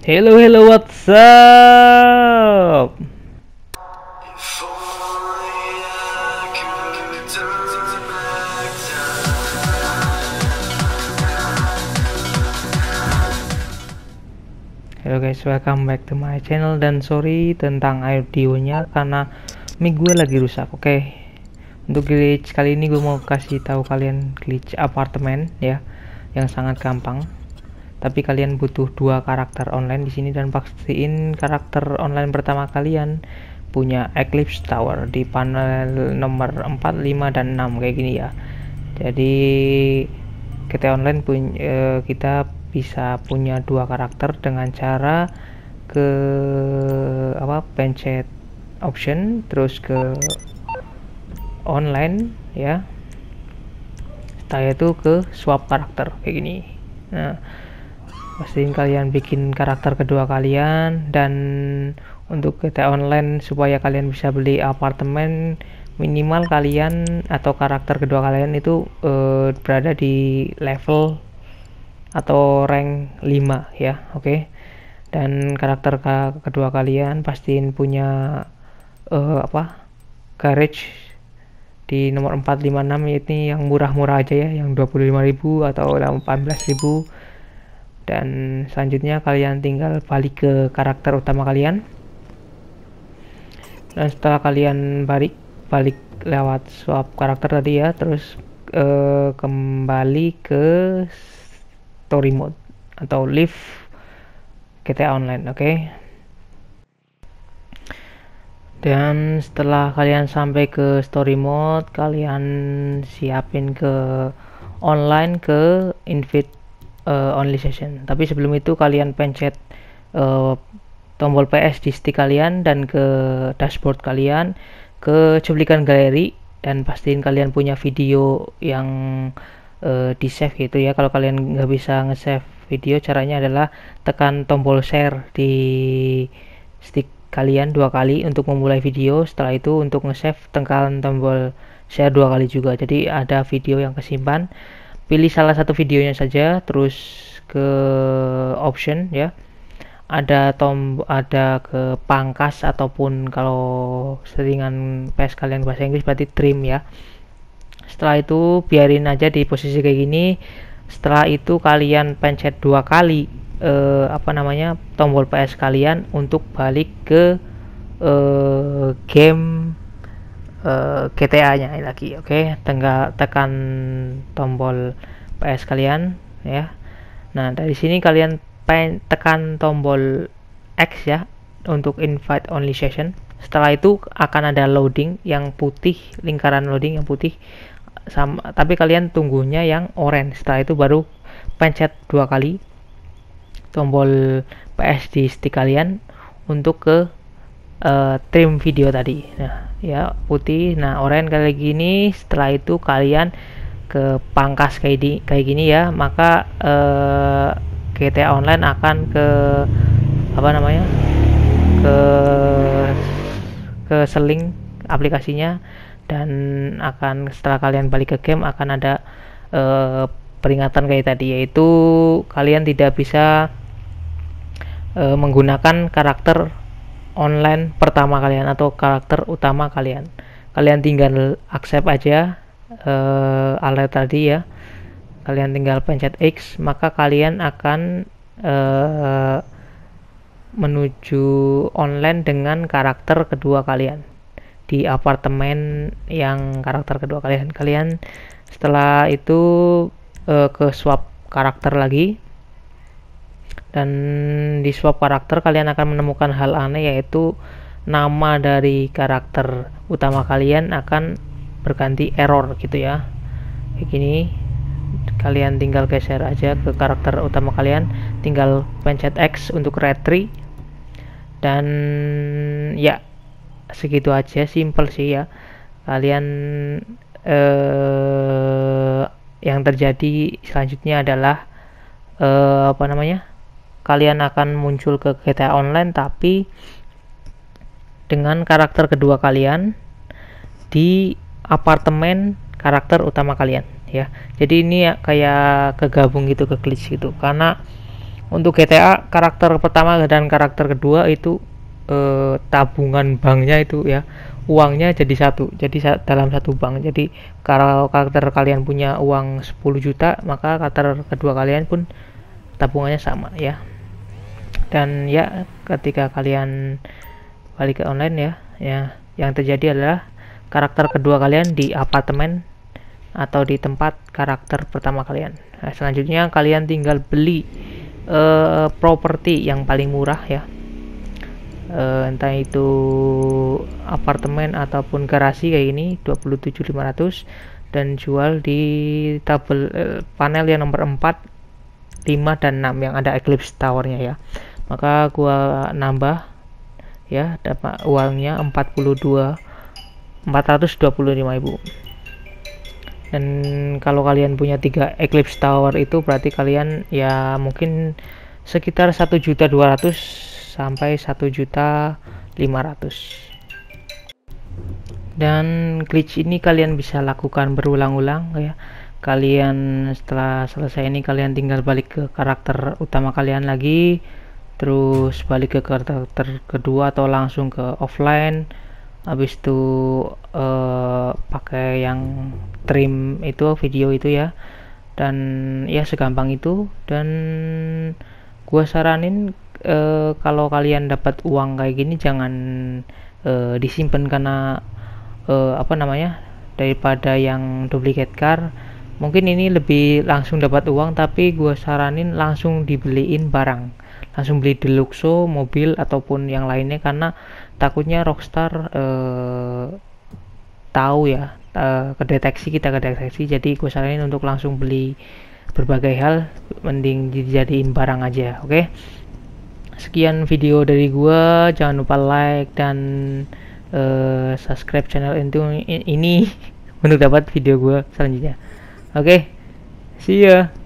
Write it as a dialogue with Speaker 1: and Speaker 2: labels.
Speaker 1: Hello, hello, what's up? Halo guys, welcome back to my channel dan sorry tentang audionya karena mic gue lagi rusak. Oke. Okay. Untuk glitch kali ini gue mau kasih tahu kalian glitch apartemen ya yang sangat gampang tapi kalian butuh dua karakter online di sini dan pastiin karakter online pertama kalian punya Eclipse Tower di panel nomor 4, 5 dan 6 kayak gini ya. Jadi kita online punya eh, kita bisa punya dua karakter dengan cara ke apa pencet option terus ke online ya. Setelah itu ke swap karakter kayak gini. Nah, pastiin kalian bikin karakter kedua kalian dan untuk GTA online supaya kalian bisa beli apartemen minimal kalian atau karakter kedua kalian itu uh, berada di level atau rank 5 ya oke okay? dan karakter ka kedua kalian pastiin punya uh, apa garage di nomor 456 ini yang murah-murah aja ya yang 25.000 atau 18.000 dan selanjutnya kalian tinggal balik ke karakter utama kalian dan setelah kalian balik balik lewat swap karakter tadi ya terus uh, kembali ke story mode atau live GTA online oke okay? dan setelah kalian sampai ke story mode kalian siapin ke online ke invite uh, only session tapi sebelum itu kalian pencet uh, tombol PS di stick kalian dan ke dashboard kalian ke cuplikan galeri dan pastiin kalian punya video yang uh, eh, di save gitu ya kalau kalian nggak bisa nge-save video caranya adalah tekan tombol share di stick kalian dua kali untuk memulai video setelah itu untuk nge-save tekan tombol share dua kali juga jadi ada video yang kesimpan pilih salah satu videonya saja terus ke option ya ada tom ada ke pangkas ataupun kalau seringan PS kalian bahasa Inggris berarti trim ya setelah itu biarin aja di posisi kayak gini setelah itu kalian pencet dua kali eh, apa namanya tombol PS kalian untuk balik ke eh, game KTA eh, nya lagi. Oke, okay? tinggal tekan tombol PS kalian ya. Nah, dari sini kalian pengen tekan tombol X ya untuk invite only session. Setelah itu akan ada loading yang putih, lingkaran loading yang putih sama tapi kalian tunggunya yang orange. Setelah itu baru pencet dua kali tombol PS di stick kalian untuk ke uh, trim video tadi nah ya putih nah oranye kayak gini setelah itu kalian ke pangkas kayak di kayak gini ya maka uh, eh, GTA Online akan ke apa namanya ke ke seling aplikasinya dan akan setelah kalian balik ke game akan ada uh, peringatan kayak tadi yaitu kalian tidak bisa uh, menggunakan karakter online pertama kalian atau karakter utama kalian kalian tinggal accept aja uh, alert tadi ya kalian tinggal pencet X maka kalian akan uh, menuju online dengan karakter kedua kalian di apartemen yang karakter kedua kalian kalian setelah itu uh, ke swap karakter lagi dan di swap karakter kalian akan menemukan hal aneh yaitu nama dari karakter utama kalian akan berganti error gitu ya kayak gini kalian tinggal geser aja ke karakter utama kalian tinggal pencet X untuk retry dan ya segitu aja simple sih ya kalian eh, yang terjadi selanjutnya adalah eh, apa namanya kalian akan muncul ke GTA Online tapi dengan karakter kedua kalian di apartemen karakter utama kalian ya. Jadi ini ya kayak kegabung gitu ke glitch gitu karena untuk GTA karakter pertama dan karakter kedua itu eh, tabungan banknya itu ya uangnya jadi satu jadi dalam satu bank jadi kalau karakter kalian punya uang 10 juta maka karakter kedua kalian pun tabungannya sama ya dan ya ketika kalian balik ke online ya ya yang terjadi adalah karakter kedua kalian di apartemen atau di tempat karakter pertama kalian nah, selanjutnya kalian tinggal beli uh, properti yang paling murah ya uh, entah itu apartemen ataupun garasi kayak ini 27500 dan jual di tabel uh, panel yang nomor 4, 5 dan 6 yang ada Eclipse Towernya ya maka gua nambah ya dapat uangnya 42 425.000 dan kalau kalian punya tiga Eclipse Tower itu berarti kalian ya mungkin sekitar juta 1 200 sampai juta 1 500 dan glitch ini kalian bisa lakukan berulang-ulang ya kalian setelah selesai ini kalian tinggal balik ke karakter utama kalian lagi terus balik ke karakter kedua atau langsung ke offline habis itu uh, pakai yang trim itu video itu ya dan ya segampang itu dan gua saranin uh, kalau kalian dapat uang kayak gini jangan uh, disimpan karena apa namanya daripada yang duplicate car mungkin ini lebih langsung dapat uang tapi gue saranin langsung dibeliin barang langsung beli deluxo mobil ataupun yang lainnya karena takutnya rockstar eh, tahu ya eh, kedeteksi kita kedeteksi jadi gue saranin untuk langsung beli berbagai hal mending dijadiin barang aja oke okay? sekian video dari gue jangan lupa like dan uh, subscribe channel ini untuk dapat video gue selanjutnya okay see ya